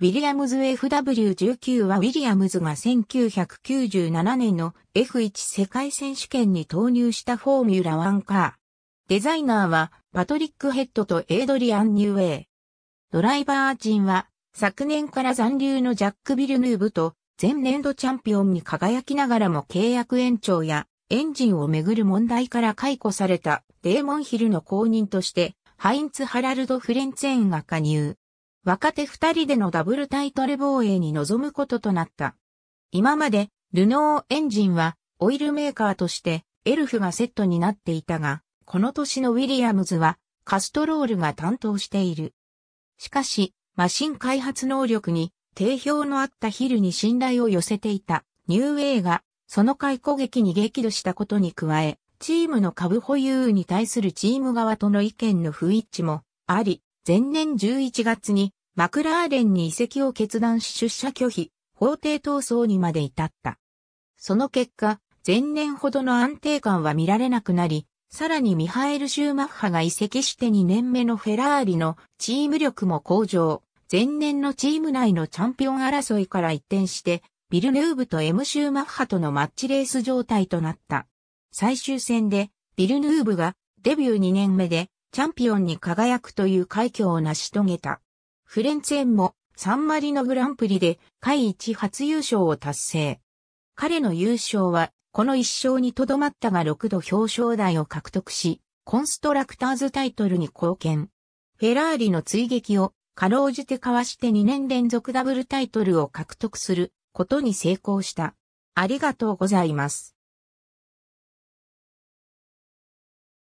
ウィリアムズ FW19 はウィリアムズが1997年の F1 世界選手権に投入したフォーミュラ1カー。デザイナーはパトリックヘッドとエイドリアン・ニューウェイ。ドライバー陣は昨年から残留のジャック・ビルヌーブと前年度チャンピオンに輝きながらも契約延長やエンジンをめぐる問題から解雇されたデーモンヒルの後任としてハインツ・ハラルド・フレンツェーンが加入。若手二人でのダブルタイトル防衛に臨むこととなった。今まで、ルノーエンジンは、オイルメーカーとして、エルフがセットになっていたが、この年のウィリアムズは、カストロールが担当している。しかし、マシン開発能力に、定評のあったヒルに信頼を寄せていた、ニューウェイが、その回攻撃に激怒したことに加え、チームの株保有に対するチーム側との意見の不一致もあり、前年11月にマクラーレンに移籍を決断し出社拒否、法廷闘争にまで至った。その結果、前年ほどの安定感は見られなくなり、さらにミハエル・シューマッハが移籍して2年目のフェラーリのチーム力も向上。前年のチーム内のチャンピオン争いから一転して、ビルヌーブとエム・シューマッハとのマッチレース状態となった。最終戦で、ビルヌーブがデビュー2年目でチャンピオンに輝くという快挙を成し遂げた。フレンツェンもサンマリノグランプリで下一初優勝を達成。彼の優勝はこの一勝にとどまったが6度表彰台を獲得し、コンストラクターズタイトルに貢献。フェラーリの追撃をかろうじてかわして2年連続ダブルタイトルを獲得することに成功した。ありがとうございます。